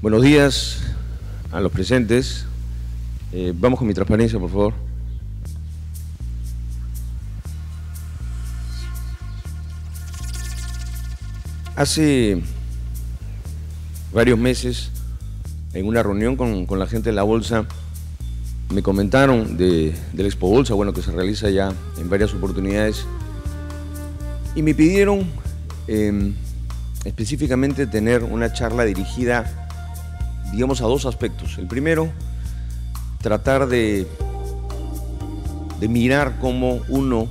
Buenos días a los presentes. Eh, vamos con mi transparencia, por favor. Hace varios meses, en una reunión con, la gente de la Bolsa, me comentaron de, del Expo Bolsa, bueno, que se realiza ya en varias oportunidades, y me pidieron em, específicamente tener una charla dirigida digamos, a dos aspectos. El primero, tratar de, de mirar cómo uno,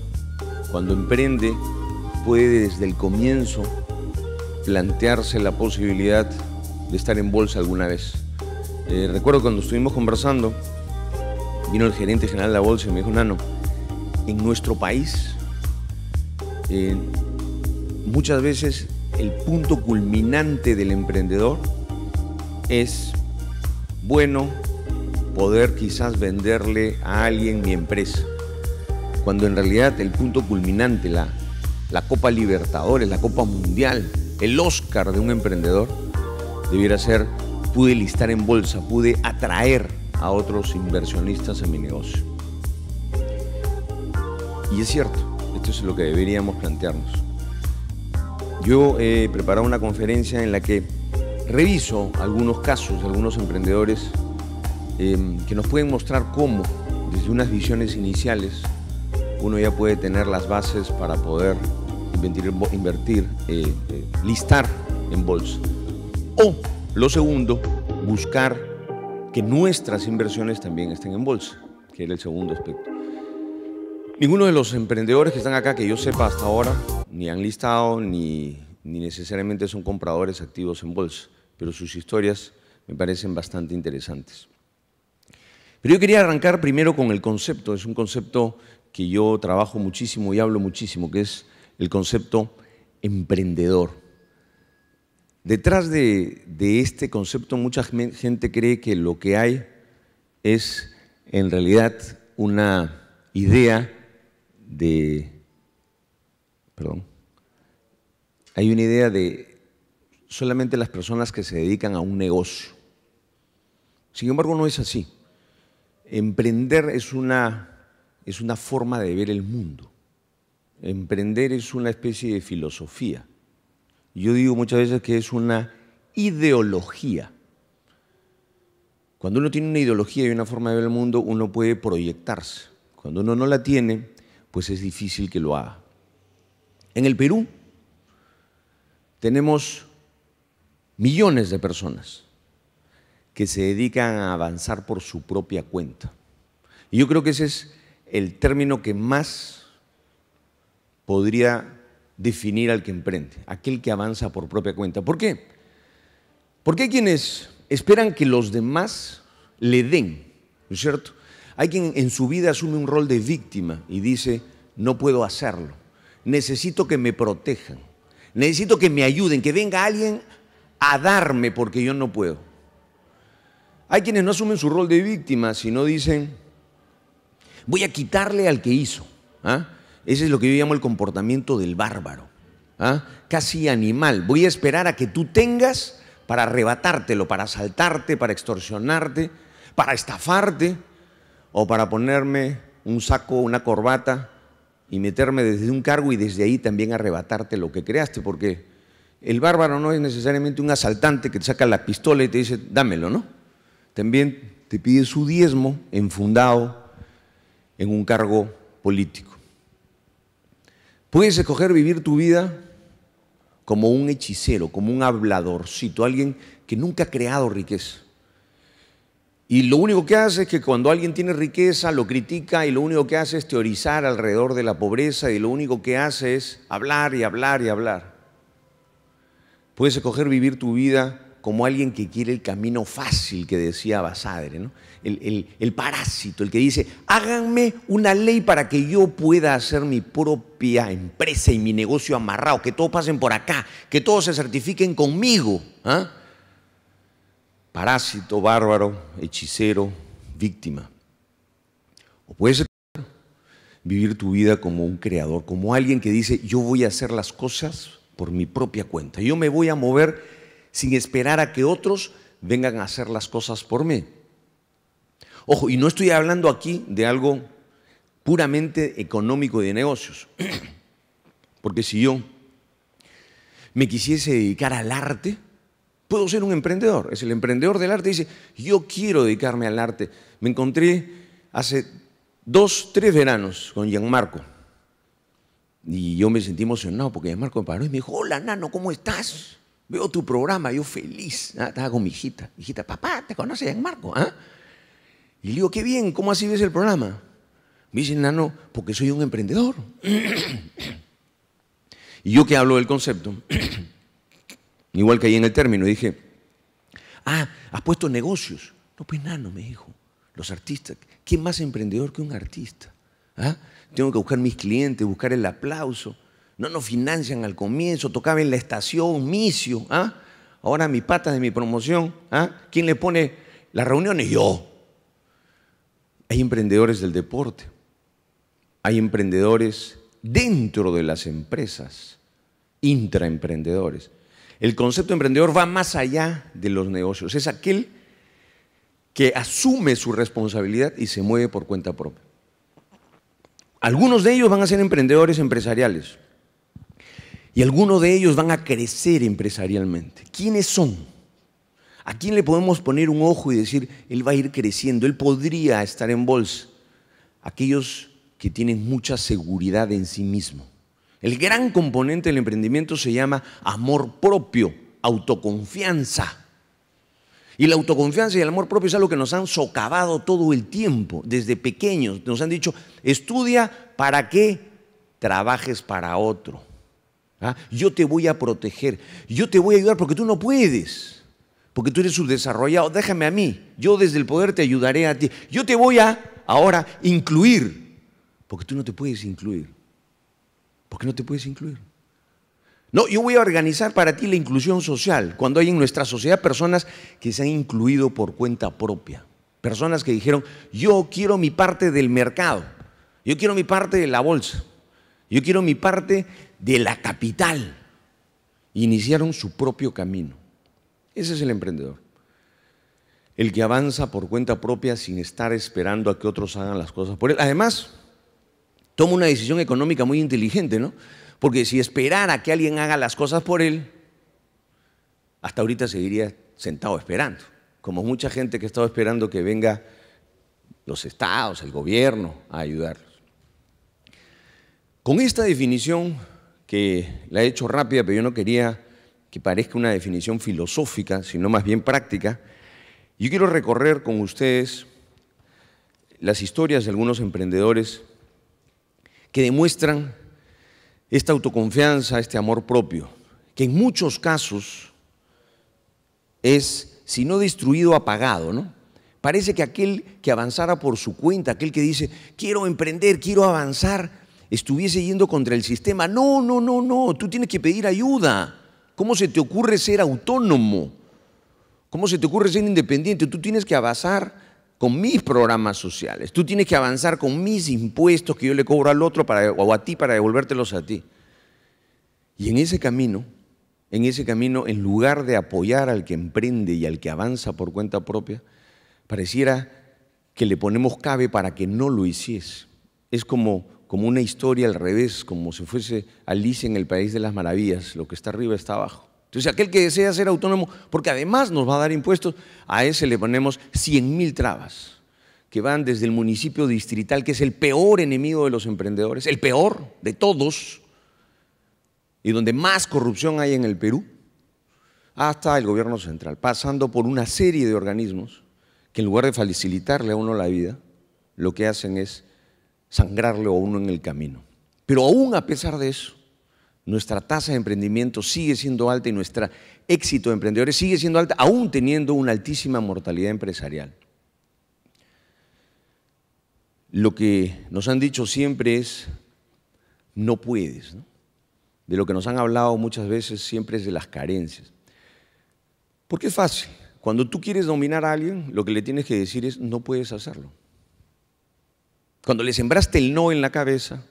cuando emprende, puede desde el comienzo plantearse la posibilidad de estar en bolsa alguna vez. Eh, recuerdo cuando estuvimos conversando, vino el gerente general de la bolsa y me dijo, Nano, en nuestro país eh, muchas veces el punto culminante del emprendedor es bueno poder quizás venderle a alguien mi empresa, cuando en realidad el punto culminante, la, la Copa Libertadores, la Copa Mundial, el Oscar de un emprendedor, debiera ser, pude listar en bolsa, pude atraer a otros inversionistas en mi negocio. Y es cierto, esto es lo que deberíamos plantearnos. Yo he preparado una conferencia en la que reviso algunos casos, de algunos emprendedores em, que nos pueden mostrar cómo desde unas visiones iniciales uno ya puede tener las bases para poder invertir, eh, eh, listar en bolsa. O lo segundo, buscar que nuestras inversiones también estén en bolsa, que era el segundo aspecto. Ninguno de los emprendedores que están acá, que yo sepa hasta ahora, ni han listado, ni, ni necesariamente son compradores activos en bolsa pero sus historias me parecen bastante interesantes. Pero yo quería arrancar primero con el concepto, es un concepto que yo trabajo muchísimo y hablo muchísimo, que es el concepto emprendedor. Detrás de, este concepto mucha gente cree que lo que hay es en realidad una idea de... Perdón. Hay una idea de solamente las personas que se dedican a un negocio. Sin embargo, no es así. Emprender es una, es una forma de ver el mundo. Emprender es una especie de filosofía. Yo digo muchas veces que es una ideología. Cuando uno tiene una ideología y una forma de ver el mundo, uno puede proyectarse. Cuando uno no la tiene, pues es difícil que lo haga. En el Perú tenemos millones de personas que se dedican a avanzar por su propia cuenta. Y yo creo que ese es el término que más podría definir al que emprende, aquel que avanza por propia cuenta. ¿Por qué? Porque hay quienes esperan que los demás le den, ¿no es cierto? Hay quien en su vida asume un rol de víctima y dice, no puedo hacerlo, necesito que me protejan, necesito que me ayuden, que venga alguien a darme porque yo no puedo. Hay quienes no asumen su rol de víctima, sino dicen, voy a quitarle al que hizo. ¿ah? Ese es lo que yo llamo el comportamiento del bárbaro, ¿ah? casi animal. Voy a esperar a que tú tengas para arrebatártelo, para asaltarte, para extorsionarte, para estafarte o para ponerme un saco, una corbata y meterme desde un cargo y desde ahí también arrebatarte lo que creaste, porque el bárbaro no es necesariamente un asaltante que te saca la pistola y te dice, dámelo, ¿no? También te pide su diezmo enfundado en un cargo político. Puedes escoger vivir tu vida como un hechicero, como un habladorcito, alguien que nunca ha creado riqueza. Y lo único que hace es que cuando alguien tiene riqueza lo critica y lo único que hace es teorizar alrededor de la pobreza y lo único que hace es hablar y hablar y hablar. Puedes escoger vivir tu vida como alguien que quiere el camino fácil que decía Basadre, ¿no? el, parásito, el que dice, háganme una ley para que yo pueda hacer mi propia empresa y mi negocio amarrado, que todos pasen por acá, que todos se certifiquen conmigo. ¿ah? Parásito, bárbaro, hechicero, víctima. O puedes vivir tu vida como un creador, como alguien que dice, yo voy a hacer las cosas por mi propia cuenta. Yo me voy a mover sin esperar a que otros vengan a hacer las cosas por mí. Ojo, y no estoy hablando aquí de algo puramente económico de negocios, porque si yo me quisiese dedicar al arte, puedo ser un emprendedor. Es el emprendedor del arte, dice, yo quiero dedicarme al arte. Me encontré hace dos, tres veranos con Gianmarco y yo me sentí emocionado porque es Marco me paró y me dijo, hola Nano, ¿cómo estás? Veo tu programa, yo feliz. Ah, estaba con mi hijita. Mi hijita, papá, ¿te conoces en Marco? ¿Ah? Y le digo, qué bien, ¿cómo así ves el programa? Me dice, Nano, porque soy un emprendedor. y yo que hablo del concepto, igual que ahí en el término, dije, ah, has puesto negocios. No, pues Nano, me dijo, los artistas. ¿Quién más emprendedor que un artista? ¿Ah? tengo que buscar mis clientes, buscar el aplauso. No nos financian al comienzo, tocaba en la estación, misio. ¿ah? Ahora mi patas de mi promoción. ¿ah? ¿Quién le pone las reuniones? Yo. Hay emprendedores del deporte. Hay emprendedores dentro de las empresas, intraemprendedores. El concepto de emprendedor va más allá de los negocios. Es aquel que asume su responsabilidad y se mueve por cuenta propia. Algunos de ellos van a ser emprendedores empresariales. Y algunos de ellos van a crecer empresarialmente. ¿Quiénes son? ¿A quién le podemos poner un ojo y decir, él va a ir creciendo, él podría estar en bolsa? Aquellos que tienen mucha seguridad en sí mismo. El gran componente del emprendimiento se llama amor propio, autoconfianza. Y la autoconfianza y el amor propio es algo que nos han socavado todo el tiempo, desde pequeños. Nos han dicho, estudia para que trabajes para otro. ¿Ah? Yo te voy a proteger, yo te voy a ayudar porque tú no puedes, porque tú eres subdesarrollado. Déjame a mí, yo desde el poder te ayudaré a ti. Yo te voy a ahora incluir, porque tú no te puedes incluir. porque no te puedes incluir? No, yo voy a organizar para ti la inclusión social, cuando hay en nuestra sociedad personas que se han incluido por cuenta propia, personas que dijeron, yo quiero mi parte del mercado, yo quiero mi parte de la bolsa, yo quiero mi parte de la capital. Iniciaron su propio camino. Ese es el emprendedor. El que avanza por cuenta propia sin estar esperando a que otros hagan las cosas por él. Además, toma una decisión económica muy inteligente, ¿no? Porque si esperara que alguien haga las cosas por él, hasta ahorita seguiría sentado esperando. Como mucha gente que ha estado esperando que venga los estados, el gobierno, a ayudarlos. Con esta definición, que la he hecho rápida, pero yo no quería que parezca una definición filosófica, sino más bien práctica, yo quiero recorrer con ustedes las historias de algunos emprendedores que demuestran esta autoconfianza, este amor propio, que en muchos casos es, si no destruido, apagado, ¿no? Parece que aquel que avanzara por su cuenta, aquel que dice, quiero emprender, quiero avanzar, estuviese yendo contra el sistema. No, no, no, no, tú tienes que pedir ayuda. ¿Cómo se te ocurre ser autónomo? ¿Cómo se te ocurre ser independiente? Tú tienes que avanzar con mis programas sociales. Tú tienes que avanzar con mis impuestos que yo le cobro al otro para, o a ti para devolvértelos a ti. Y en ese camino, en ese camino, en lugar de apoyar al que emprende y al que avanza por cuenta propia, pareciera que le ponemos cabe para que no lo hiciese. Es como, como una historia al revés, como si fuese Alicia en el País de las Maravillas, lo que está arriba está abajo. Entonces, aquel que desea ser autónomo, porque además nos va a dar impuestos, a ese le ponemos 100.000 mil trabas que van desde el municipio distrital, que es el peor enemigo de los emprendedores, el peor de todos, y donde más corrupción hay en el Perú, hasta el gobierno central, pasando por una serie de organismos que en lugar de facilitarle a uno la vida, lo que hacen es sangrarle a uno en el camino. Pero aún a pesar de eso, nuestra tasa de emprendimiento sigue siendo alta y nuestro éxito de emprendedores sigue siendo alta, aún teniendo una altísima mortalidad empresarial. Lo que nos han dicho siempre es, no puedes. De lo que nos han hablado muchas veces siempre es de las carencias. Porque es fácil. Cuando tú quieres dominar a alguien, lo que le tienes que decir es, no puedes hacerlo. Cuando le sembraste el no en la cabeza,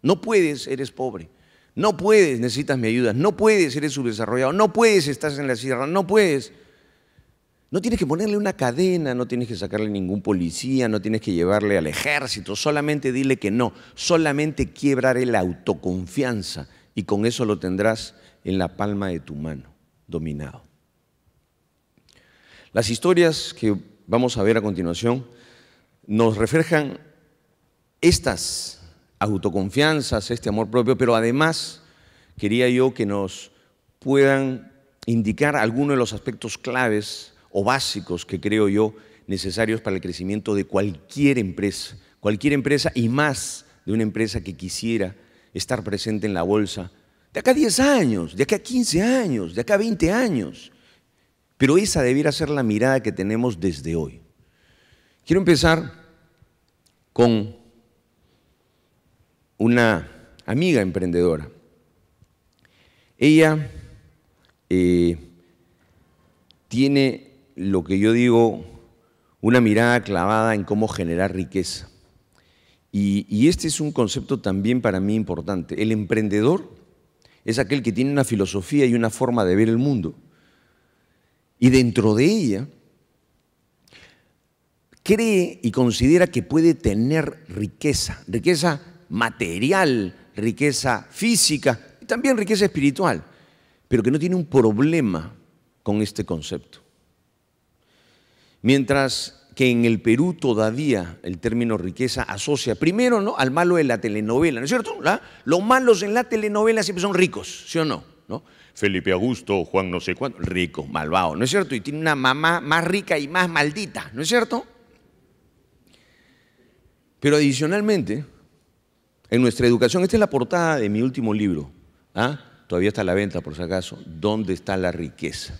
no puedes, eres pobre. No puedes, necesitas mi ayuda. No puedes, eres subdesarrollado. No puedes, estás en la sierra. No puedes. No tienes que ponerle una cadena, no tienes que sacarle ningún policía, no tienes que llevarle al ejército. Solamente dile que no. Solamente quiebraré la autoconfianza y con eso lo tendrás en la palma de tu mano, dominado. Las historias que vamos a ver a continuación nos reflejan estas autoconfianzas, este amor propio, pero además quería yo que nos puedan indicar algunos de los aspectos claves o básicos que creo yo necesarios para el crecimiento de cualquier empresa, cualquier empresa y más de una empresa que quisiera estar presente en la bolsa de acá a 10 años, de acá a 15 años, de acá a 20 años. Pero esa debiera ser la mirada que tenemos desde hoy. Quiero empezar con una amiga emprendedora. Ella eh, tiene lo que yo digo, una mirada clavada en cómo generar riqueza. Y, y este es un concepto también para mí importante. El emprendedor es aquel que tiene una filosofía y una forma de ver el mundo. Y dentro de ella cree y considera que puede tener riqueza, riqueza material, riqueza física y también riqueza espiritual, pero que no tiene un problema con este concepto. Mientras que en el Perú todavía el término riqueza asocia primero ¿no? al malo de la telenovela, ¿no es cierto? Los malos en la telenovela siempre son ricos, ¿sí o no? ¿No? Felipe Augusto, Juan no sé cuánto, rico, malvado, ¿no es cierto? Y tiene una mamá más rica y más maldita, ¿no es cierto? Pero adicionalmente, en nuestra educación, esta es la portada de mi último libro. ¿ah? Todavía está a la venta, por si acaso. ¿Dónde está la riqueza?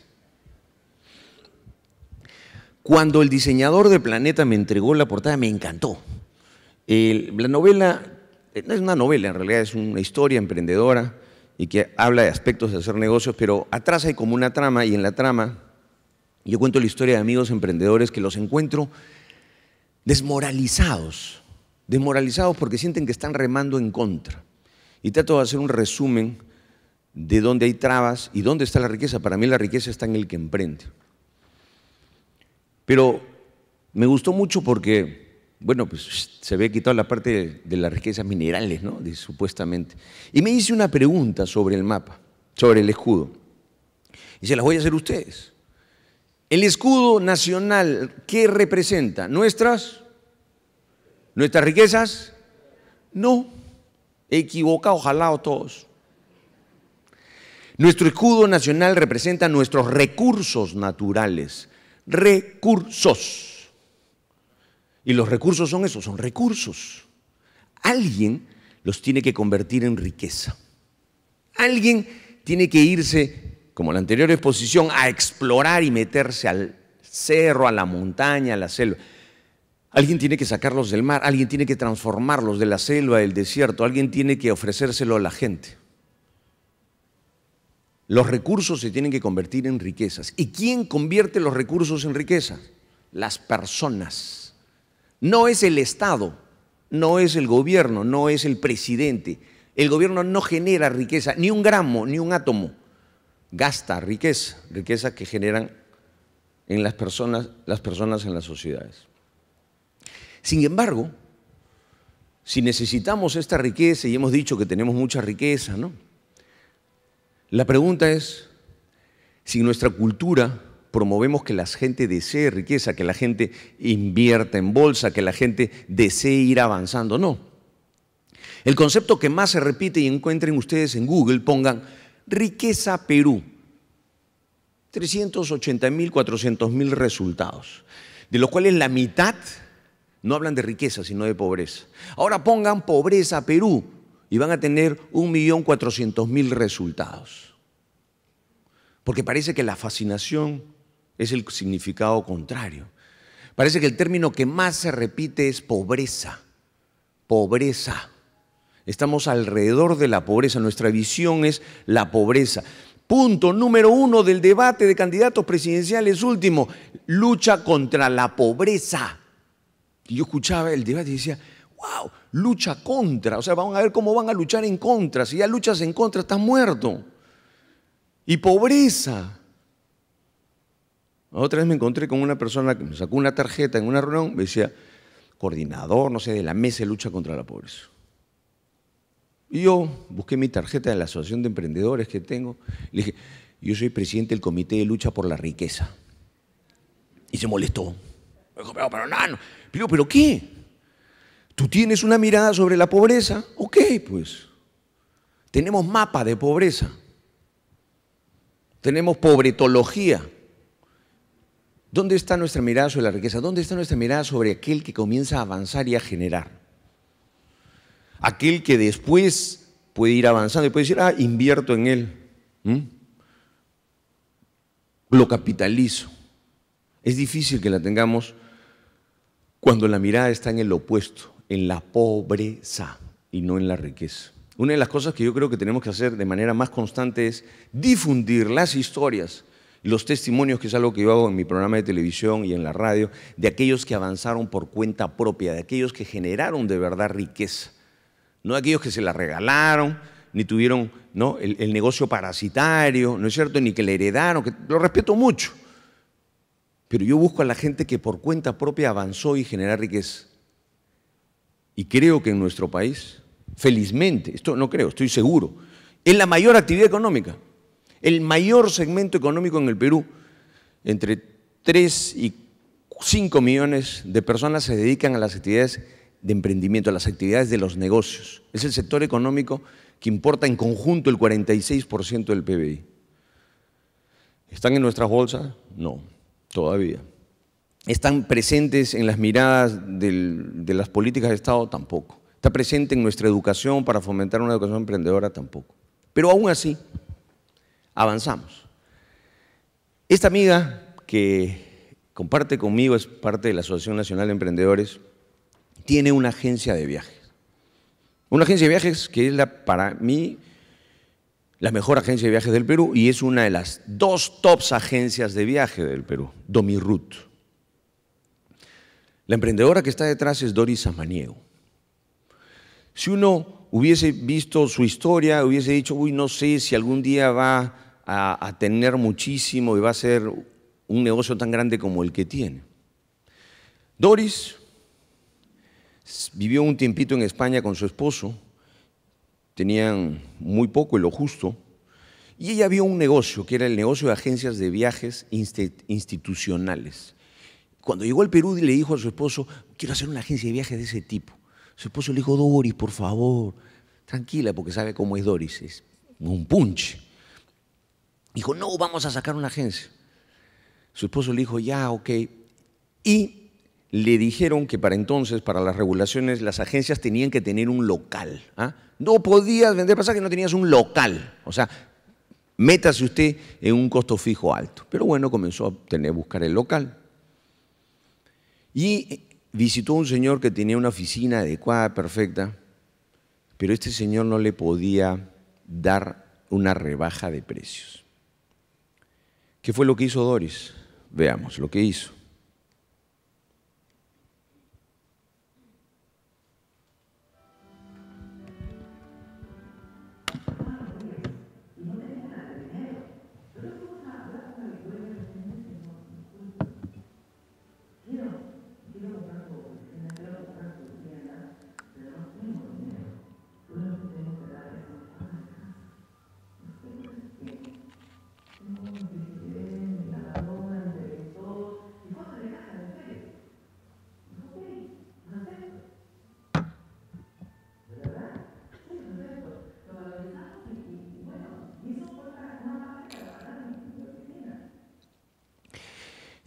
Cuando el diseñador de Planeta me entregó la portada, me encantó. la novela, eh, no es una novela, en realidad es una historia emprendedora y que habla de aspectos de hacer negocios, pero atrás hay como una trama y en la trama yo cuento la historia de amigos emprendedores que los encuentro desmoralizados, desmoralizados porque sienten que están remando en contra. Y trato de hacer un resumen de dónde hay trabas y dónde está la riqueza. Para mí la riqueza está en el que emprende. Pero me gustó mucho porque, bueno, pues se ve quitado la parte de las riquezas minerales, ¿no? supuestamente. Y me hice una pregunta sobre el mapa, sobre el escudo. Y se las voy a hacer a ustedes. El escudo nacional, ¿qué representa? Nuestras ¿Nuestras riquezas? No. Equivocado, jalado todos. Nuestro escudo nacional representa nuestros recursos naturales. Recursos. Y los recursos son esos, son recursos. Alguien los tiene que convertir en riqueza. Alguien tiene que irse, como la anterior exposición, a explorar y meterse al cerro, a la montaña, a la selva. Alguien tiene que sacarlos del mar, alguien tiene que transformarlos de la selva, del desierto, alguien tiene que ofrecérselo a la gente. Los recursos se tienen que convertir en riquezas. ¿Y quién convierte los recursos en riquezas? Las personas. No es el Estado, no es el gobierno, no es el presidente. El gobierno no genera riqueza, ni un gramo, ni un átomo. Gasta riqueza, riqueza que generan en las personas, las personas en las sociedades. Sin embargo, si necesitamos esta riqueza y hemos dicho que tenemos mucha riqueza, ¿no? La pregunta es si nuestra cultura promovemos que la gente desee riqueza, que la gente invierta en bolsa, que la gente desee ir avanzando. No. El concepto que más se repite y encuentren ustedes en Google, pongan riqueza Perú. 380 mil, mil resultados, de los cuales la mitad no hablan de riqueza, sino de pobreza. Ahora pongan pobreza a Perú y van a tener 1.400.000 resultados. Porque parece que la fascinación es el significado contrario. Parece que el término que más se repite es pobreza. Pobreza. Estamos alrededor de la pobreza. Nuestra visión es la pobreza. Punto número uno del debate de candidatos presidenciales último. Lucha contra la pobreza. Y yo escuchaba el debate y decía, wow, lucha contra. O sea, vamos a ver cómo van a luchar en contra. Si ya luchas en contra, estás muerto. Y pobreza. Otra vez me encontré con una persona que me sacó una tarjeta en una reunión, me decía, coordinador, no sé, de la mesa de lucha contra la pobreza. Y yo busqué mi tarjeta de la Asociación de Emprendedores que tengo, y le dije, yo soy presidente del Comité de Lucha por la Riqueza. Y se molestó. Me pero, pero ¿pero qué? ¿Tú tienes una mirada sobre la pobreza? Ok, pues. Tenemos mapa de pobreza. Tenemos pobretología. ¿Dónde está nuestra mirada sobre la riqueza? ¿Dónde está nuestra mirada sobre aquel que comienza a avanzar y a generar? Aquel que después puede ir avanzando y puede decir, ah, invierto en él. ¿Mm? Lo capitalizo. Es difícil que la tengamos cuando la mirada está en el opuesto, en la pobreza y no en la riqueza. Una de las cosas que yo creo que tenemos que hacer de manera más constante es difundir las historias los testimonios, que es algo que yo hago en mi programa de televisión y en la radio, de aquellos que avanzaron por cuenta propia, de aquellos que generaron de verdad riqueza, no aquellos que se la regalaron, ni tuvieron el, negocio parasitario, ¿no es cierto? Ni que la heredaron, que lo respeto mucho, pero yo busco a la gente que por cuenta propia avanzó y generó riqueza. Y creo que en nuestro país, felizmente, esto no creo, estoy seguro, es la mayor actividad económica, el mayor segmento económico en el Perú. Entre 3 y 5 millones de personas se dedican a las actividades de emprendimiento, a las actividades de los negocios. Es el sector económico que importa en conjunto el 46% del PBI. ¿Están en nuestras bolsas? No todavía. ¿Están presentes en las miradas de las políticas de Estado? Tampoco. ¿Está presente en nuestra educación para fomentar una educación emprendedora? Tampoco. Pero aún así, avanzamos. Esta amiga que comparte conmigo, es parte de la Asociación Nacional de Emprendedores, tiene una agencia de viajes. Una agencia de viajes que es la, para mí la mejor agencia de viajes del Perú y es una de las dos tops agencias de viaje del Perú, Domirut. La emprendedora que está detrás es Doris Samaniego. Si uno hubiese visto su historia, hubiese dicho, uy, no sé si algún día va a, a tener muchísimo y va a ser un negocio tan grande como el que tiene. Doris vivió un tiempito en España con su esposo, tenían muy poco y lo justo, y ella vio un negocio, que era el negocio de agencias de viajes institucionales. Cuando llegó al Perú le dijo a su esposo, quiero hacer una agencia de viajes de ese tipo. Su esposo le dijo, Doris, por favor, tranquila, porque sabe cómo es Doris, es un punch. Dijo, no, vamos a sacar una agencia. Su esposo le dijo, ya, ok. Y le dijeron que para entonces, para las regulaciones, las agencias tenían que tener un local. ¿ah? No podías vender que no tenías un local. O sea, métase usted en un costo fijo alto. Pero bueno, comenzó a buscar el local. Y visitó a un señor que tenía una oficina adecuada, perfecta, pero este señor no le podía dar una rebaja de precios. ¿Qué fue lo que hizo Doris? Veamos lo que hizo.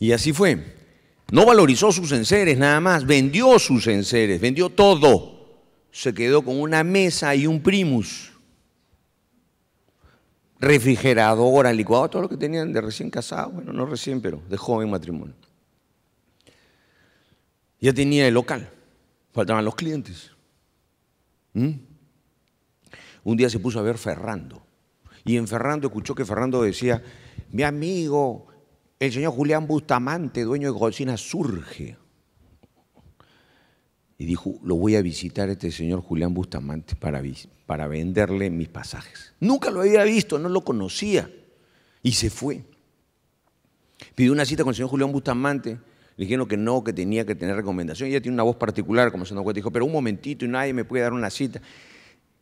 Y así fue. No valorizó sus enseres nada más, vendió sus enseres, vendió todo. Se quedó con una mesa y un primus. Refrigeradora, licuado, todo lo que tenían de recién casado, bueno, no recién, pero de joven matrimonio. Ya tenía el local, faltaban los clientes. ¿Mm? Un día se puso a ver Ferrando. Y en Ferrando escuchó que Ferrando decía, mi amigo, el señor Julián Bustamante, dueño de Cocina surge. Y dijo, lo voy a visitar este señor Julián Bustamante para, para venderle mis pasajes. Nunca lo había visto, no lo conocía. Y se fue. Pidió una cita con el señor Julián Bustamante. Le dijeron que no, que tenía que tener recomendación. Ella tiene una voz particular, como se nos cuenta. Dijo, pero un momentito y nadie me puede dar una cita.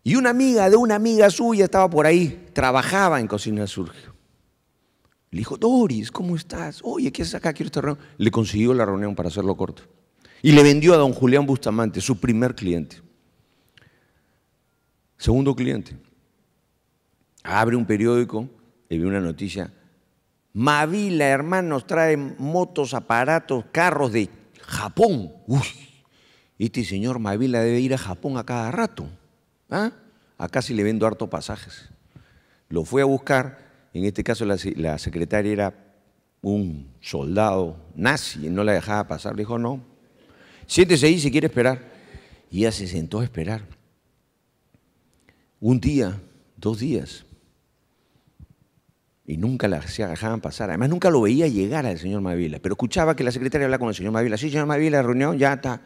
Y una amiga de una amiga suya estaba por ahí, trabajaba en Cocina Surge. Le dijo, Doris, ¿cómo estás? Oye, ¿qué haces acá? Quiero esta reunión. Le consiguió la reunión para hacerlo corto. Y le vendió a don Julián Bustamante, su primer cliente. Segundo cliente. Abre un periódico y ve una noticia. Mavila, hermanos, trae motos, aparatos, carros de Japón. y este señor Mavila debe ir a Japón a cada rato. ¿Ah? Acá sí le vendo harto pasajes. Lo fue a buscar en este caso la, secretaria era un soldado nazi, y no la dejaba pasar, le dijo, no, siéntese ahí si quiere esperar. Y ella se sentó a esperar. Un día, dos días. Y nunca la dejaban pasar. Además, nunca lo veía llegar al señor Mavila, pero escuchaba que la secretaria hablaba con el señor Mavila. Sí, señor Mavila, reunión, ya está.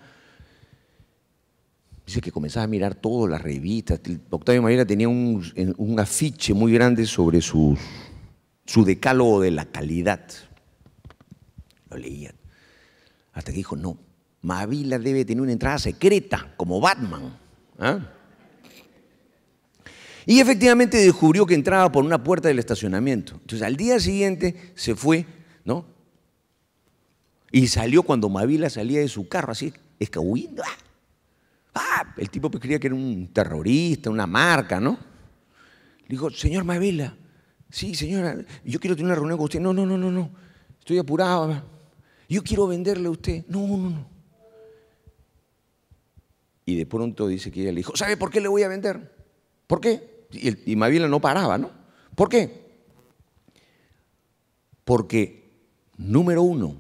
Dice que comenzaba a mirar todas las revistas. Octavio Mavila tenía un, afiche muy grande sobre su, decálogo de la calidad. Lo leía, Hasta que dijo, no, Mavila debe tener una entrada secreta, como Batman. ¿ah? Y efectivamente descubrió que entraba por una puerta del estacionamiento. Entonces al día siguiente se fue, ¿no? Y salió cuando Mavila salía de su carro, así, escabullando. ¡ah! Ah, el tipo que creía que era un terrorista, una marca, ¿no? Le dijo, señor Mavila sí, señora, yo quiero tener una reunión con usted. No, no, no, no, no, estoy apurado. Yo quiero venderle a usted. No, no, no. Y de pronto dice que ella le dijo, ¿sabe por qué le voy a vender? ¿Por qué? Y, Mavila no paraba, ¿no? ¿Por qué? Porque, número uno,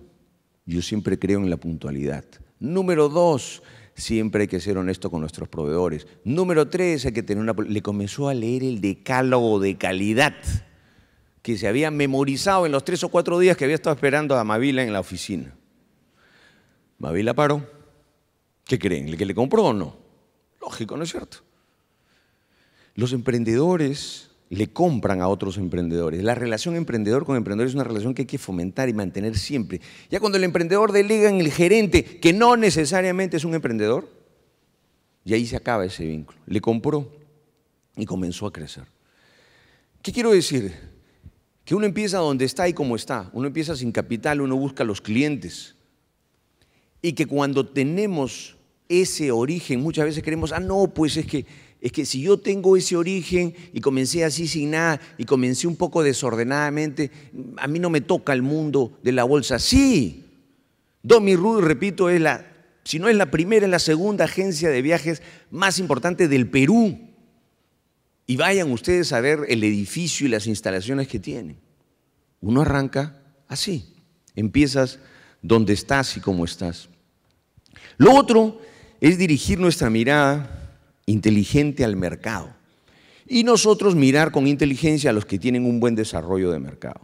yo siempre creo en la puntualidad. Número dos, siempre hay que ser honesto con nuestros proveedores. Número tres, hay que tener una... Le comenzó a leer el decálogo de calidad que se había memorizado en los tres o cuatro días que había estado esperando a Mavila en la oficina. Mavila paró. ¿Qué creen? ¿El que le compró o no? Lógico, ¿no es cierto? Los emprendedores le compran a otros emprendedores. La relación emprendedor con emprendedor es una relación que hay que fomentar y mantener siempre. Ya cuando el emprendedor delega en el gerente, que no necesariamente es un emprendedor, y ahí se acaba ese vínculo. Le compró y comenzó a crecer. ¿Qué quiero decir? Que uno empieza donde está y como está. Uno empieza sin capital, uno busca los clientes. Y que cuando tenemos ese origen, muchas veces queremos, ah, no, pues es que es que si yo tengo ese origen y comencé así sin nada y comencé un poco desordenadamente, a mí no me toca el mundo de la bolsa. Sí, Domi Rudy, repito, es la, si no es la primera, es la segunda agencia de viajes más importante del Perú. Y vayan ustedes a ver el edificio y las instalaciones que tiene. Uno arranca así. Empiezas donde estás y cómo estás. Lo otro es dirigir nuestra mirada inteligente al mercado. Y nosotros mirar con inteligencia a los que tienen un buen desarrollo de mercado.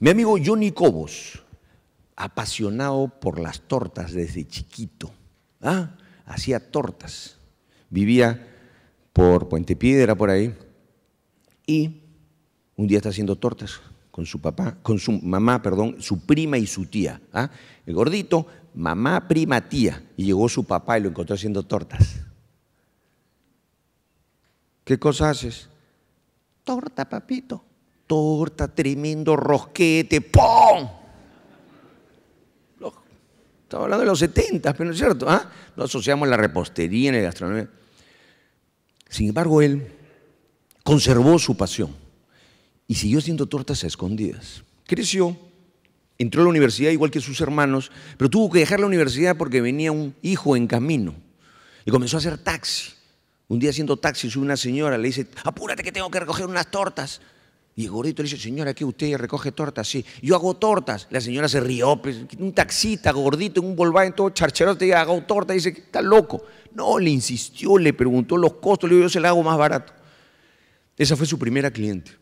Mi amigo Johnny Cobos, apasionado por las tortas desde chiquito, ¿ah? hacía tortas, vivía por Puente Piedra, por ahí, y un día está haciendo tortas con su papá, con su mamá, perdón, su prima y su tía. ¿ah? El gordito mamá, prima, tía, y llegó su papá y lo encontró haciendo tortas. ¿Qué cosa haces? Torta, papito. Torta, tremendo rosquete, ¡pum! Estaba hablando de los 70, pero no es cierto. ¿Ah? No asociamos la repostería en el gastronomía. Sin embargo, él conservó su pasión y siguió haciendo tortas escondidas. Creció Entró a la universidad igual que sus hermanos, pero tuvo que dejar la universidad porque venía un hijo en camino y comenzó a hacer taxi. Un día haciendo taxi una señora, le dice, apúrate que tengo que recoger unas tortas. Y el gordito le dice, señora, ¿qué usted recoge tortas? Sí, yo hago tortas. La señora se rió, pues, un taxista gordito en un en todo charcherote, te hago tortas, dice, está loco. No, le insistió, le preguntó los costos, le dijo, yo se la hago más barato. Esa fue su primera cliente.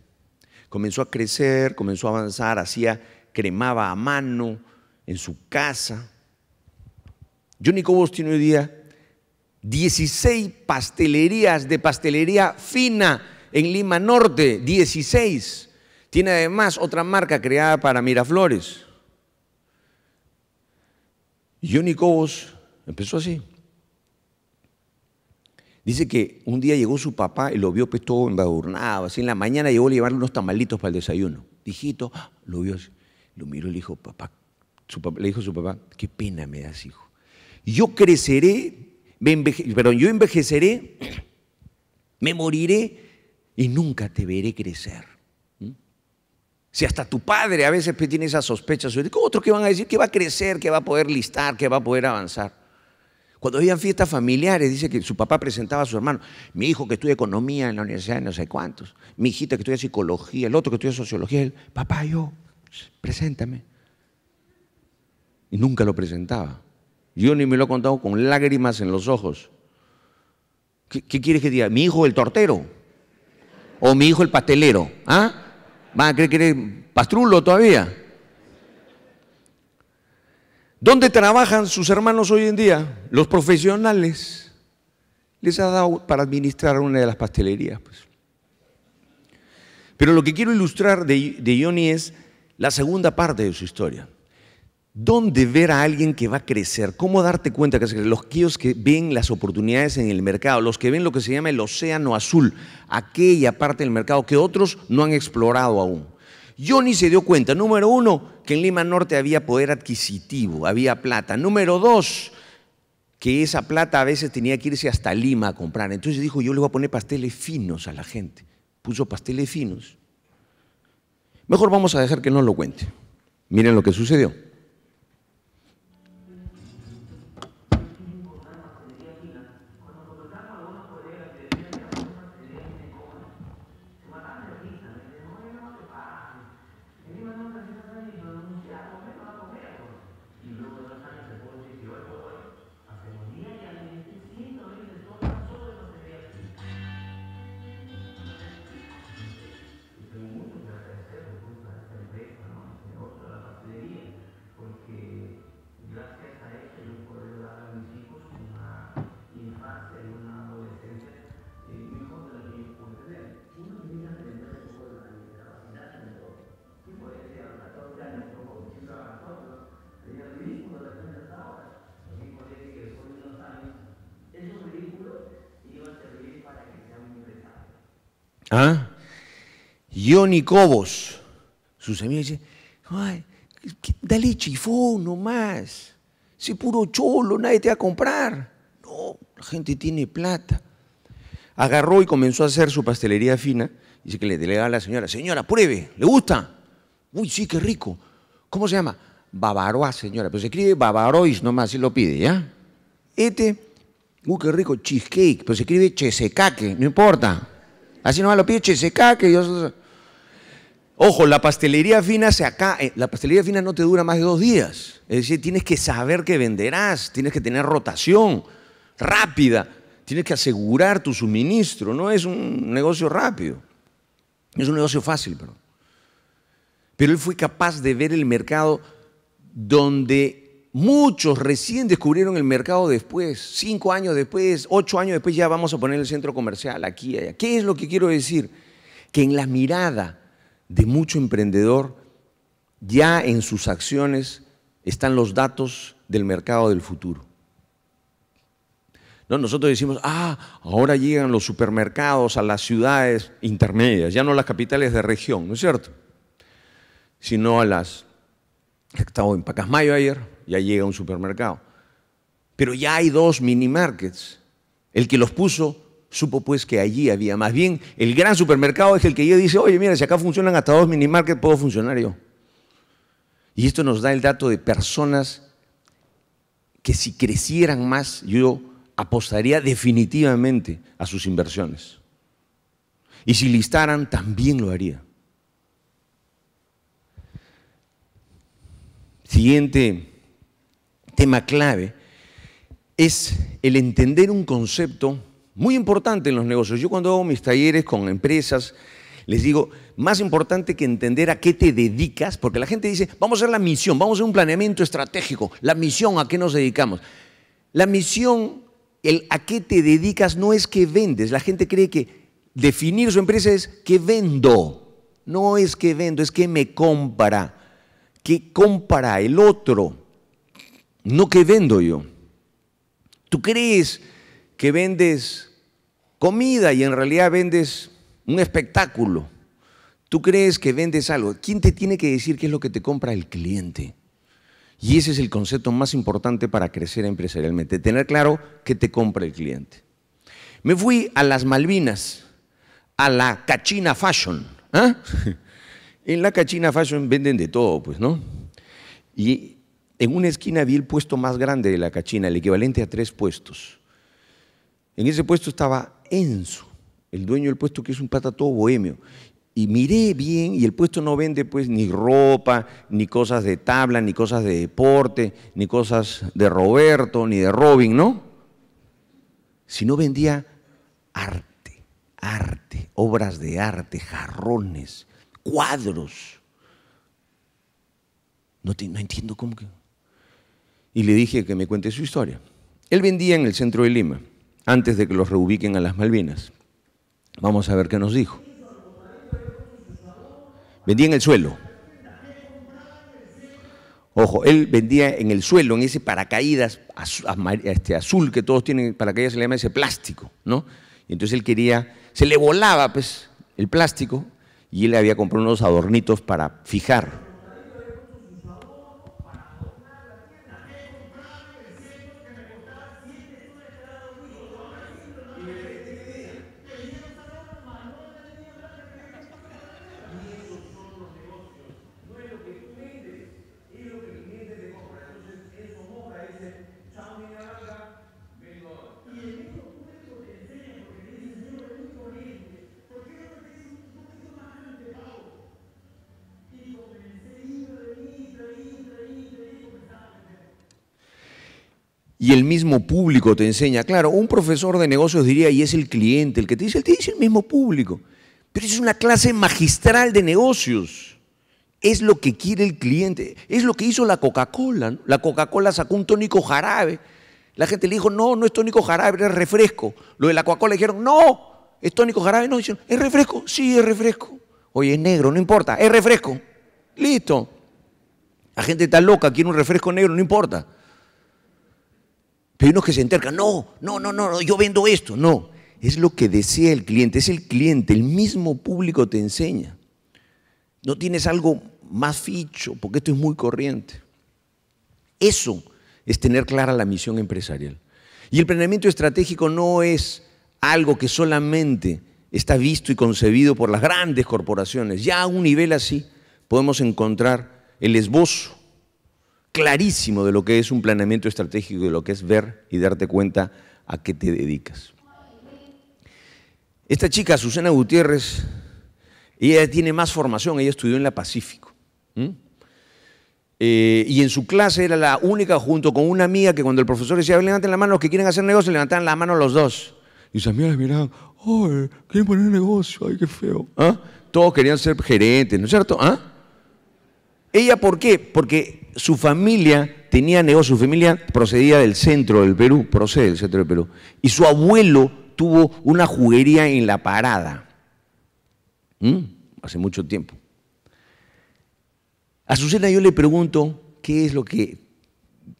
Comenzó a crecer, comenzó a avanzar, hacía cremaba a mano en su casa. Johnny Cobos tiene hoy día 16 pastelerías de pastelería fina en Lima Norte, 16. Tiene además otra marca creada para Miraflores. Johnny Cobos empezó así. Dice que un día llegó su papá y lo vio pues todo embadurnado, así en la mañana llegó a llevarle unos tamalitos para el desayuno. Dijito, ¡ah! lo vio así. Lo miró y le dijo, papá, le dijo a su papá, qué pena me das, hijo. Yo creceré, me perdón, yo envejeceré, me moriré y nunca te veré crecer. ¿Mm? Si hasta tu padre a veces tiene esa sospecha, sospechas, otros que van a decir que va a crecer, que va a poder listar, que va a poder avanzar. Cuando habían fiestas familiares, dice que su papá presentaba a su hermano, mi hijo que estudia economía en la universidad no sé cuántos, mi hijita que estudia psicología, el otro que estudia sociología, el papá yo preséntame. Y nunca lo presentaba. Yo ni me lo ha contado con lágrimas en los ojos. ¿Qué, qué quieres que diga? ¿Mi hijo el tortero? ¿O mi hijo el pastelero? ¿Ah? ¿Van a creer que eres pastrulo todavía? ¿Dónde trabajan sus hermanos hoy en día? Los profesionales. Les ha dado para administrar una de las pastelerías. Pues. Pero lo que quiero ilustrar de, de Johnny es la segunda parte de su historia. ¿Dónde ver a alguien que va a crecer? ¿Cómo darte cuenta que los que ven las oportunidades en el mercado, los que ven lo que se llama el océano azul, aquella parte del mercado que otros no han explorado aún? Johnny se dio cuenta, número uno, que en Lima Norte había poder adquisitivo, había plata. Número dos, que esa plata a veces tenía que irse hasta Lima a comprar. Entonces dijo, yo le voy a poner pasteles finos a la gente. Puso pasteles finos Mejor vamos a dejar que no lo cuente. Miren lo que sucedió. ¿Ah? Yoni Cobos, sus amigos dicen, Ay, dale chifón nomás, ese puro cholo, nadie te va a comprar. No, la gente tiene plata. Agarró y comenzó a hacer su pastelería fina. Dice que le delega a la señora, señora, pruebe, ¿le gusta? Uy, sí, qué rico. ¿Cómo se llama? Bavaroa señora, pero se escribe Bavarois nomás, si lo pide, ¿ya? Este, uy, qué rico, cheesecake, pero se escribe chesecaque, no importa. Así nomás lo pide que Ojo, la pastelería fina se acá, eh, la pastelería fina no te dura más de dos días. Es decir, tienes que saber qué venderás, tienes que tener rotación rápida, tienes que asegurar tu suministro. No es un negocio rápido, es un negocio fácil, perdón. Pero él fue capaz de ver el mercado donde muchos recién descubrieron el mercado después, cinco años después, ocho años después ya vamos a poner el centro comercial aquí, allá. ¿Qué es lo que quiero decir? Que en la mirada de mucho emprendedor, ya en sus acciones están los datos del mercado del futuro. No, nosotros decimos, ah, ahora llegan los supermercados a las ciudades intermedias, ya no a las capitales de región, ¿no es cierto? Sino a las... estaba en Pacasmayo ayer, ya llega un supermercado. Pero ya hay dos mini markets. El que los puso supo pues que allí había. Más bien, el gran supermercado es el que yo dice, oye, mira, si acá funcionan hasta dos mini markets, puedo funcionar yo. Y esto nos da el dato de personas que si crecieran más, yo apostaría definitivamente a sus inversiones. Y si listaran, también lo haría. Siguiente tema clave, es el entender un concepto muy importante en los negocios. Yo cuando hago mis talleres con empresas, les digo, más importante que entender a qué te dedicas, porque la gente dice, vamos a hacer la misión, vamos a hacer un planeamiento estratégico, la misión, a qué nos dedicamos. La misión, el a qué te dedicas no es que vendes, la gente cree que definir su empresa es que vendo, no es que vendo, es que me compara, que compara el otro no que vendo yo. Tú crees que vendes comida y en realidad vendes un espectáculo. Tú crees que vendes algo. ¿Quién te tiene que decir qué es lo que te compra el cliente? Y ese es el concepto más importante para crecer empresarialmente, tener claro qué te compra el cliente. Me fui a las Malvinas, a la Cachina Fashion. ¿ah? En la Cachina Fashion venden de todo, pues, ¿no? Y en una esquina vi el puesto más grande de la cachina, el equivalente a tres puestos. En ese puesto estaba Enzo, el dueño del puesto que es un pata todo bohemio. Y miré bien y el puesto no vende pues ni ropa, ni cosas de tabla, ni cosas de deporte, ni cosas de Roberto, ni de Robin, ¿no? Sino vendía arte, arte, obras de arte, jarrones, cuadros. No, no entiendo cómo que y le dije que me cuente su historia. Él vendía en el centro de Lima, antes de que los reubiquen a las Malvinas. Vamos a ver qué nos dijo. Vendía en el suelo. Ojo, él vendía en el suelo, en ese paracaídas este, azul que todos tienen, paracaídas se le llama ese plástico, ¿no? Y entonces él quería, se le volaba pues el plástico y él había comprado unos adornitos para fijar y el mismo público te enseña. Claro, un profesor de negocios diría, y es el cliente el que te dice, el te dice el mismo público. Pero es una clase magistral de negocios. Es lo que quiere el cliente. Es lo que hizo la Coca-Cola. La Coca-Cola sacó un tónico jarabe. La gente le dijo, no, no es tónico jarabe, es refresco. Lo de la Coca-Cola dijeron, no, es tónico jarabe. No, dijeron, es refresco. Sí, es refresco. Oye, es negro, no importa, es refresco. Listo. La gente está loca, quiere un refresco negro, no importa. Pero hay unos que se entercan, no, no, no, no, yo vendo esto. No, es lo que desea el cliente, es el cliente, el mismo público te enseña. No tienes algo más ficho, porque esto es muy corriente. Eso es tener clara la misión empresarial. Y el planeamiento estratégico no es algo que solamente está visto y concebido por las grandes corporaciones. Ya a un nivel así podemos encontrar el esbozo clarísimo de lo que es un planeamiento estratégico, de lo que es ver y darte cuenta a qué te dedicas. Esta chica, Susana Gutiérrez, ella tiene más formación, ella estudió en la Pacífico. Eh, y en su clase era la única junto con una amiga que cuando el profesor decía, levanten la mano los que quieren hacer negocio, levantaban la mano los dos. Y sus amigas miraban, ¡ay, quieren poner negocio! ¡Ay, qué feo! ¿Ah? Todos querían ser gerentes, ¿no es cierto? ¿Ah? Ella, ¿por qué? Porque su familia tenía negocio, su familia procedía del centro del Perú, procede del centro del Perú, y su abuelo tuvo una juguería en la parada, ¿Mm? hace mucho tiempo. A Susana yo le pregunto, ¿qué es lo que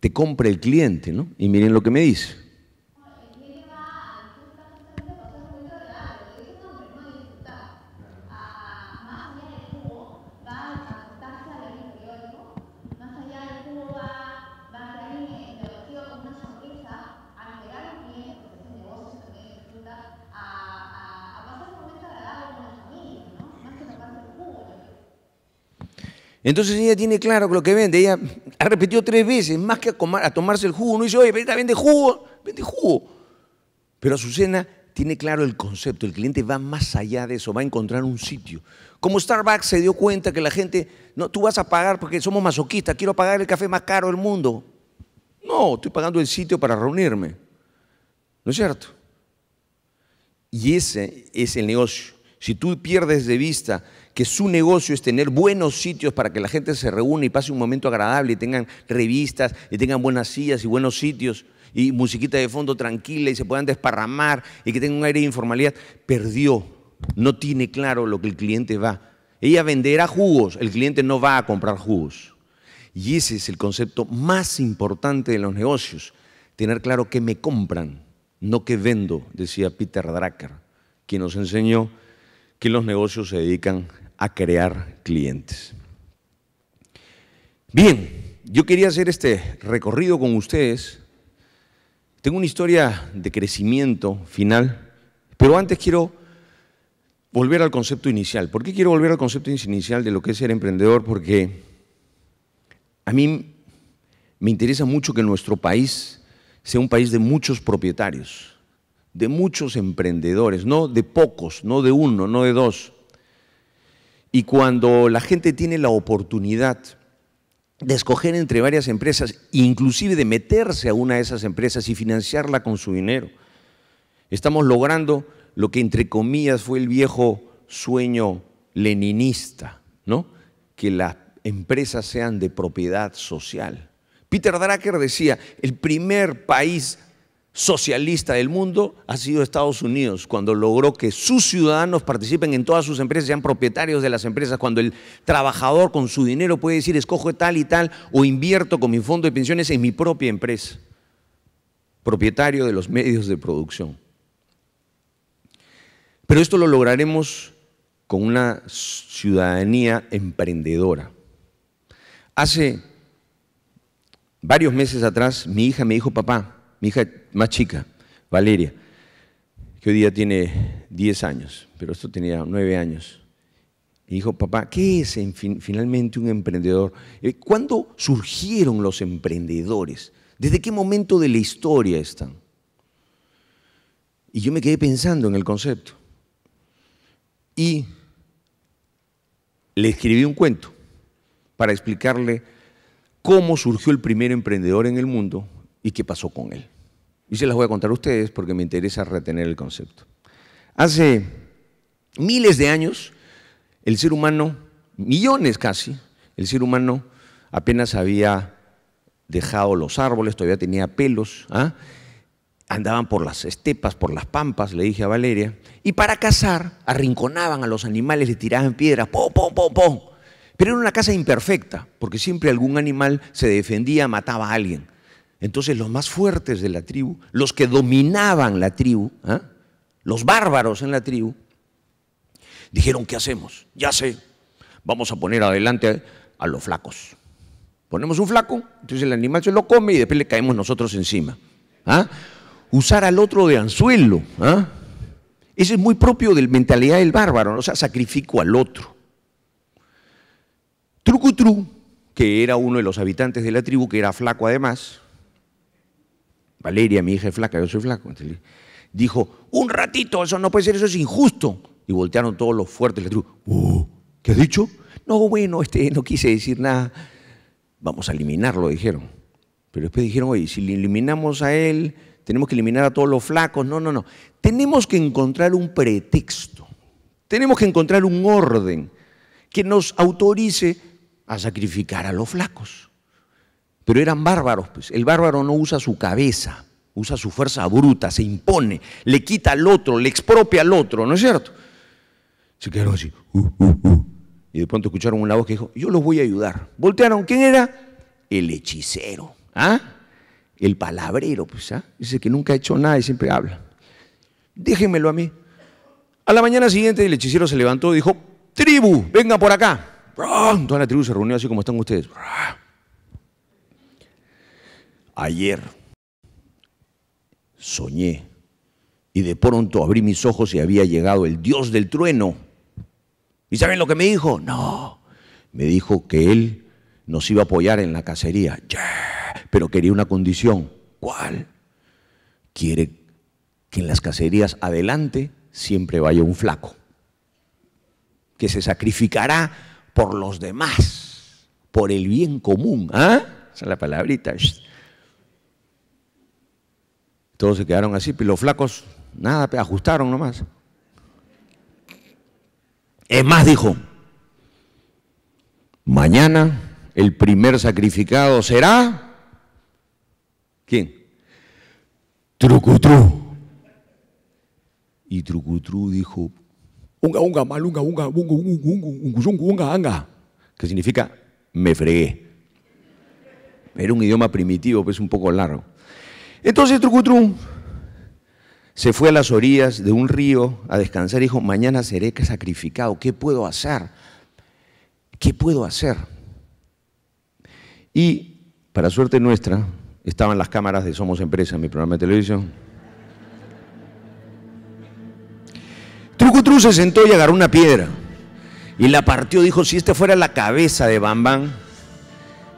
te compra el cliente? ¿no? Y miren lo que me dice. Entonces ella tiene claro lo que vende, ella ha repetido tres veces, más que a, tomarse el jugo. No dice, oye, vende jugo, vende jugo. Pero Azucena tiene claro el concepto, el cliente va más allá de eso, va a encontrar un sitio. Como Starbucks se dio cuenta que la gente, no, tú vas a pagar porque somos masoquistas, quiero pagar el café más caro del mundo. No, estoy pagando el sitio para reunirme. ¿No es cierto? Y ese es el negocio. Si tú pierdes de vista que su negocio es tener buenos sitios para que la gente se reúna y pase un momento agradable y tengan revistas y tengan buenas sillas y buenos sitios y musiquita de fondo tranquila y se puedan desparramar y que tengan un aire de informalidad, perdió. No tiene claro lo que el cliente va. Ella venderá jugos, el cliente no va a comprar jugos. Y ese es el concepto más importante de los negocios, tener claro que me compran, no que vendo, decía Peter Dracker, quien nos enseñó que los negocios se dedican a crear clientes. Bien, yo quería hacer este recorrido con ustedes. Tengo una historia de crecimiento final, pero antes quiero volver al concepto inicial. ¿Por qué quiero volver al concepto inicial de lo que es ser emprendedor? Porque a mí me interesa mucho que nuestro país sea un país de muchos propietarios de muchos emprendedores, no de pocos, no de uno, no de dos. Y cuando la gente tiene la oportunidad de escoger entre varias empresas, inclusive de meterse a una de esas empresas y financiarla con su dinero, estamos logrando lo que entre comillas fue el viejo sueño leninista, ¿no? Que las empresas sean de propiedad social. Peter Drucker decía, el primer país socialista del mundo ha sido Estados Unidos, cuando logró que sus ciudadanos participen en todas sus empresas, sean propietarios de las empresas, cuando el trabajador con su dinero puede decir, escojo tal y tal, o invierto con mi fondo de pensiones en mi propia empresa, propietario de los medios de producción. Pero esto lo lograremos con una ciudadanía emprendedora. Hace varios meses atrás mi hija me dijo, papá, mi hija más chica, Valeria, que hoy día tiene 10 años, pero esto tenía 9 años. Y dijo, papá, ¿qué es finalmente un emprendedor? Eh, ¿Cuándo surgieron los emprendedores? ¿Desde qué momento de la historia están? Y yo me quedé pensando en el concepto. Y le escribí un cuento para explicarle cómo surgió el primer emprendedor en el mundo y qué pasó con él. Y se las voy a contar a ustedes porque me interesa retener el concepto. Hace miles de años, el ser humano, millones casi, el ser humano apenas había dejado los árboles, todavía tenía pelos, ¿ah? andaban por las estepas, por las pampas, le dije a Valeria, y para cazar arrinconaban a los animales, le tiraban piedras, po, po, po, po. Pero era una casa imperfecta, porque siempre algún animal se defendía, mataba a alguien. Entonces los más fuertes de la tribu, los que dominaban la tribu, ¿ah? los bárbaros en la tribu, dijeron, ¿qué hacemos? Ya sé, vamos a poner adelante a los flacos. Ponemos un flaco, entonces el animal se lo come y después le caemos nosotros encima. ¿ah? Usar al otro de anzuelo. ¿ah? Ese es muy propio de la mentalidad del bárbaro, o sea, sacrifico al otro. Trucutru, que era uno de los habitantes de la tribu, que era flaco además, Valeria, mi hija es flaca, yo soy flaco. dijo, un ratito, eso no puede ser, eso es injusto. Y voltearon todos los fuertes, le dijo, oh, ¿qué has dicho? No, bueno, este, no quise decir nada. Vamos a eliminarlo, dijeron. Pero después dijeron, oye, si le eliminamos a él, tenemos que eliminar a todos los flacos. No, no, no. Tenemos que encontrar un pretexto. Tenemos que encontrar un orden que nos autorice a sacrificar a los flacos pero eran bárbaros. Pues. El bárbaro no usa su cabeza, usa su fuerza bruta, se impone, le quita al otro, le expropia al otro, ¿no es cierto? Se quedaron así, uh, uh, uh. y de pronto escucharon una voz que dijo, yo los voy a ayudar. Voltearon, ¿quién era? El hechicero, ¿ah? El palabrero, pues, ¿ah? dice que nunca ha hecho nada y siempre habla. Déjenmelo a mí. A la mañana siguiente el hechicero se levantó y dijo, tribu, venga por acá. Toda la tribu se reunió así como están ustedes. Ayer soñé y de pronto abrí mis ojos y había llegado el Dios del trueno. ¿Y saben lo que me dijo? No, me dijo que él nos iba a apoyar en la cacería. Pero quería una condición. ¿Cuál? Quiere que en las cacerías adelante siempre vaya un flaco, que se sacrificará por los demás, por el bien común. ¿Ah? Esa es la palabrita. Todos se quedaron así, pero los flacos, nada, ajustaron nomás. Es más, dijo, mañana el primer sacrificado será... ¿Quién? Trucutru. Y Trucutru dijo, unga, unga, malunga, unga, unga, unga, unga, unga, unga, que significa me fregué. Era un idioma primitivo, pues un poco largo. Entonces Trucutrum se fue a las orillas de un río a descansar y dijo, mañana seré sacrificado, ¿qué puedo hacer? ¿Qué puedo hacer? Y para suerte nuestra, estaban las cámaras de Somos Empresa en mi programa de televisión. Trucutrú se sentó y agarró una piedra y la partió, dijo, si esta fuera la cabeza de Bambán,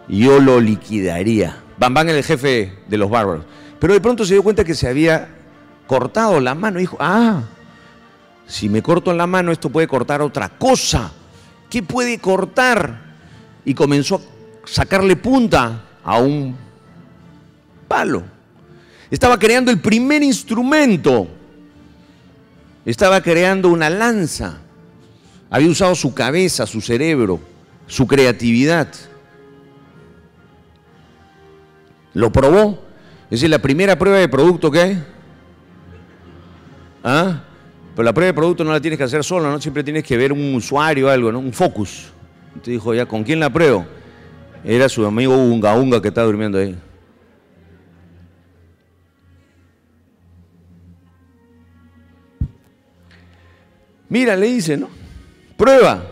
yo lo liquidaría. Bambán es el jefe de los bárbaros. Pero de pronto se dio cuenta que se había cortado la mano. Dijo, ah, si me corto la mano, esto puede cortar otra cosa. ¿Qué puede cortar? Y comenzó a sacarle punta a un palo. Estaba creando el primer instrumento. Estaba creando una lanza. Había usado su cabeza, su cerebro, su creatividad. Lo probó es decir, la primera prueba de producto, ¿qué? ¿Ah? Pero la prueba de producto no la tienes que hacer solo, ¿no? Siempre tienes que ver un usuario o algo, ¿no? Un focus. Te dijo, ya, ¿con quién la pruebo? Era su amigo Unga Unga que está durmiendo ahí. Mira, le dice, ¿no? Prueba.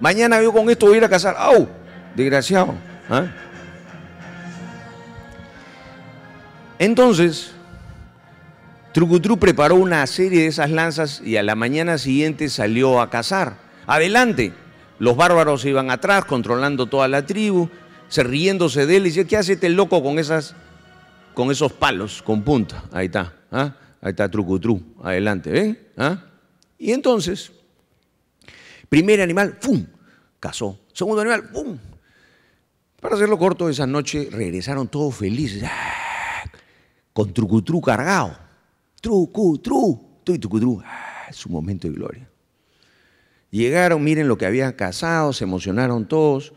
Mañana yo con esto voy a ir a casar. ¡Au! Desgraciado. ¿Ah? Entonces, Trucutru preparó una serie de esas lanzas y a la mañana siguiente salió a cazar. Adelante. Los bárbaros iban atrás, controlando toda la tribu, se riéndose de él y dice, ¿qué hace este loco con, esas, con esos palos, con punta? Ahí está, ¿ah? ahí está Trucutru, adelante, ¿ven? ¿Ah? Y entonces, primer animal, ¡fum! Cazó. Segundo animal, ¡fum! Para hacerlo corto, esa noche regresaron todos felices. ¡Ah! con trucutru cargado. Trucutru, tru, trucutru. Ah, es un momento de gloria. Llegaron, miren lo que habían cazado, se emocionaron todos.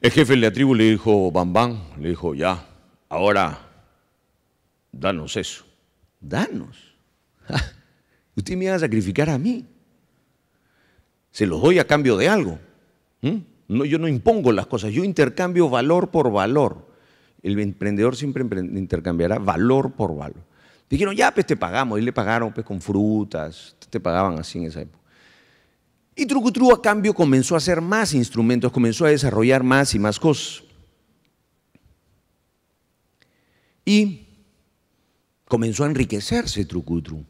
El jefe de la tribu le dijo, bam bam, le dijo, ya, ahora, danos eso. Danos. Usted me va a sacrificar a mí. Se los doy a cambio de algo. ¿Mm? No, yo no impongo las cosas, yo intercambio valor por valor. El emprendedor siempre intercambiará valor por valor. Dijeron, ya, pues te pagamos. Y le pagaron pues, con frutas, te pagaban así en esa época. Y Trucutru a cambio comenzó a hacer más instrumentos, comenzó a desarrollar más y más cosas. Y comenzó a enriquecerse Trucutru.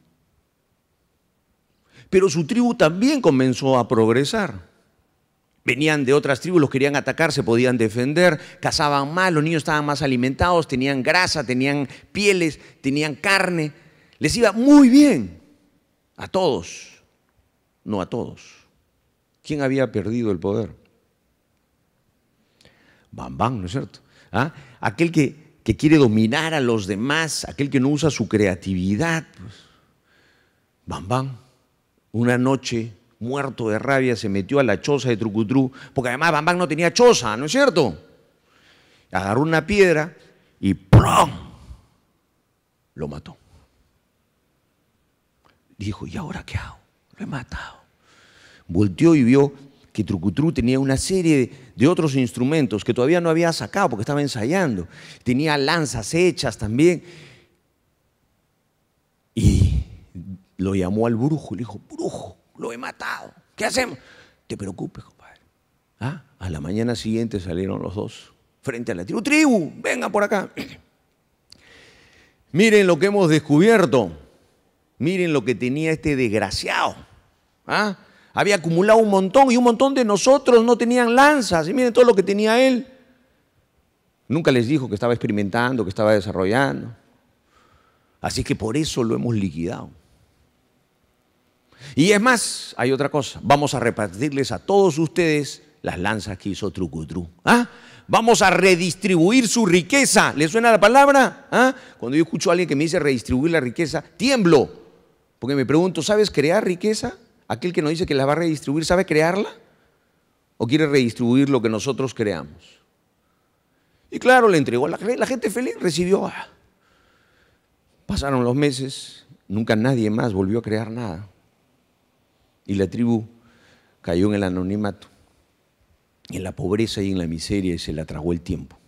Pero su tribu también comenzó a progresar. Venían de otras tribus, los querían atacar, se podían defender, cazaban más, los niños estaban más alimentados, tenían grasa, tenían pieles, tenían carne. Les iba muy bien. A todos, no a todos. ¿Quién había perdido el poder? Bam bam, ¿no es cierto? ¿Ah? Aquel que, quiere dominar a los demás, aquel que no usa su creatividad. Pues, bam bam. una noche muerto de rabia, se metió a la choza de Trucutrú, porque además Bambán no tenía choza, ¿no es cierto? Agarró una piedra y ¡prum! Lo mató. Dijo, ¿y ahora qué hago? Lo he matado. Volteó y vio que Trucutrú tenía una serie de otros instrumentos que todavía no había sacado porque estaba ensayando. Tenía lanzas hechas también. Y lo llamó al brujo y le dijo, brujo, lo he matado. ¿Qué hacemos? Te preocupes, compadre. Ah, a la mañana siguiente salieron los dos frente a la tribu. Tribu, venga por acá. Miren lo que hemos descubierto. Miren lo que tenía este desgraciado. Ah, había acumulado un montón y un montón de nosotros no tenían lanzas. Y miren todo lo que tenía él. Nunca les dijo que estaba experimentando, que estaba desarrollando. Así que por eso lo hemos liquidado. Y es más, hay otra cosa, vamos a repartirles a todos ustedes las lanzas que hizo Trucutru. ¿Ah? Vamos a redistribuir su riqueza. ¿Le suena la palabra? ¿Ah? Cuando yo escucho a alguien que me dice redistribuir la riqueza, tiemblo. Porque me pregunto, ¿sabes crear riqueza? Aquel que nos dice que la va a redistribuir, ¿sabe crearla? ¿O quiere redistribuir lo que nosotros creamos? Y claro, le entregó. La, la gente feliz recibió. Ah. Pasaron los meses, nunca nadie más volvió a crear nada y la tribu cayó en el anonimato, en la pobreza y en la miseria y se la tragó el tiempo.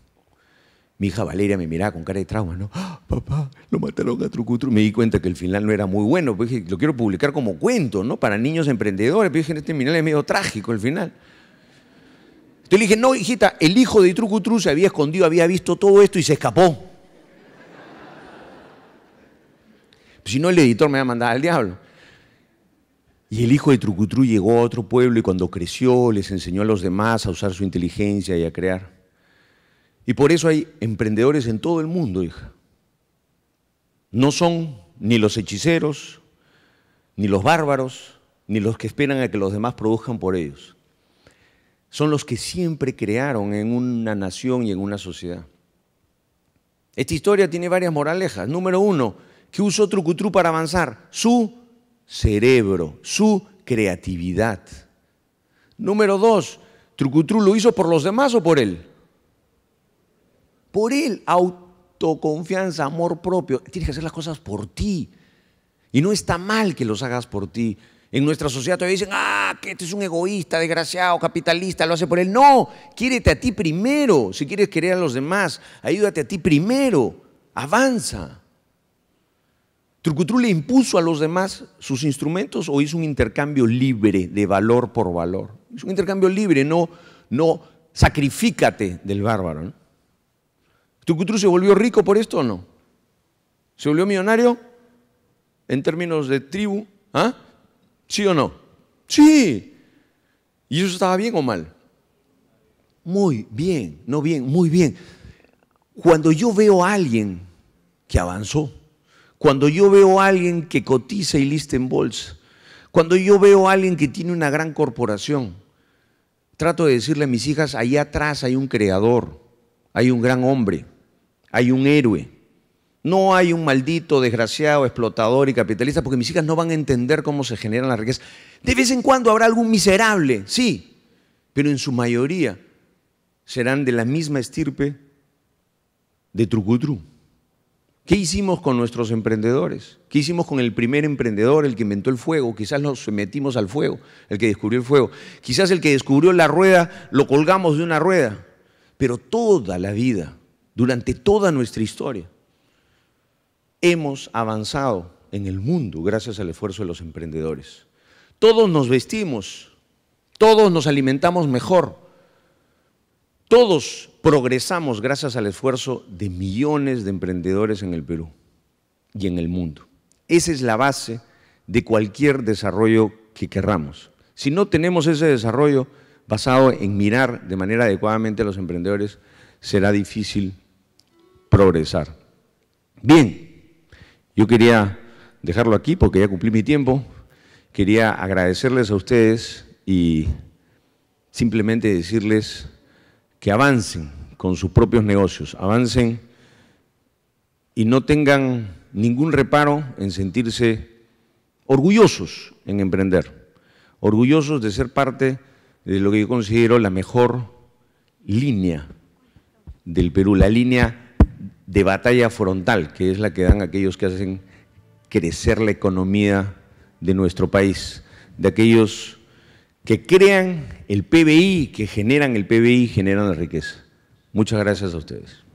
Mi hija Valeria me miraba con cara de trauma, ¿no? ¡Ah, papá, lo mataron a Trucutru. Me di cuenta que el final no era muy bueno, pues dije, lo quiero publicar como cuento, ¿no? Para niños emprendedores, pero pues dije, este final es medio trágico el final. Entonces le dije, no, hijita, el hijo de Trucutru se había escondido, había visto todo esto y se escapó. Pues si no, el editor me va a mandar al diablo. Y el hijo de Trucutru llegó a otro pueblo y cuando creció les enseñó a los demás a usar su inteligencia y a crear. Y por eso hay emprendedores en todo el mundo, hija. No son ni los hechiceros, ni los bárbaros, ni los que esperan a que los demás produzcan por ellos. Son los que siempre crearon en una nación y en una sociedad. Esta historia tiene varias moralejas. Número uno, que usó Trucutru para avanzar? Su cerebro, su creatividad. Número dos, Trucutru lo hizo por los demás o por él? Por él, autoconfianza, amor propio. Tienes que hacer las cosas por ti. Y no está mal que los hagas por ti. En nuestra sociedad todavía dicen, ah, que este es un egoísta, desgraciado, capitalista, lo hace por él. No, quiérete a ti primero. Si quieres querer a los demás, ayúdate a ti primero. Avanza. Trucutru le impuso a los demás sus instrumentos o hizo un intercambio libre de valor por valor. Es un intercambio libre, no, no sacrifícate del bárbaro. ¿no? se volvió rico por esto o no? ¿Se volvió millonario en términos de tribu? ¿Ah? ¿Sí o no? Sí. ¿Y eso estaba bien o mal? Muy bien, no bien, muy bien. Cuando yo veo a alguien que avanzó, cuando yo veo a alguien que cotiza y lista en bolsa, cuando yo veo a alguien que tiene una gran corporación, trato de decirle a mis hijas, ahí atrás hay un creador, hay un gran hombre, hay un héroe. No hay un maldito, desgraciado, explotador y capitalista, porque mis hijas no van a entender cómo se generan las riquezas. De vez en cuando habrá algún miserable, sí, pero en su mayoría serán de la misma estirpe de Trucutru. ¿Qué hicimos con nuestros emprendedores? ¿Qué hicimos con el primer emprendedor, el que inventó el fuego? Quizás nos metimos al fuego, el que descubrió el fuego. Quizás el que descubrió la rueda, lo colgamos de una rueda. Pero toda la vida, durante toda nuestra historia, hemos avanzado en el mundo gracias al esfuerzo de los emprendedores. Todos nos vestimos, todos nos alimentamos mejor, todos progresamos gracias al esfuerzo de millones de emprendedores en el Perú y en el mundo. Esa es la base de cualquier desarrollo que querramos. Si no tenemos ese desarrollo basado en mirar de manera adecuadamente a los emprendedores, será difícil progresar. Bien, yo quería dejarlo aquí porque ya cumplí mi tiempo. Quería agradecerles a ustedes y simplemente decirles que avancen con sus propios negocios, avancen y no tengan ningún reparo en sentirse orgullosos en emprender, orgullosos de ser parte de lo que yo considero la mejor línea del Perú, la línea de batalla frontal, que es la que dan aquellos que hacen crecer la economía de nuestro país, de aquellos que crean el PBI, que generan el PBI, generan la riqueza. Muchas gracias a ustedes.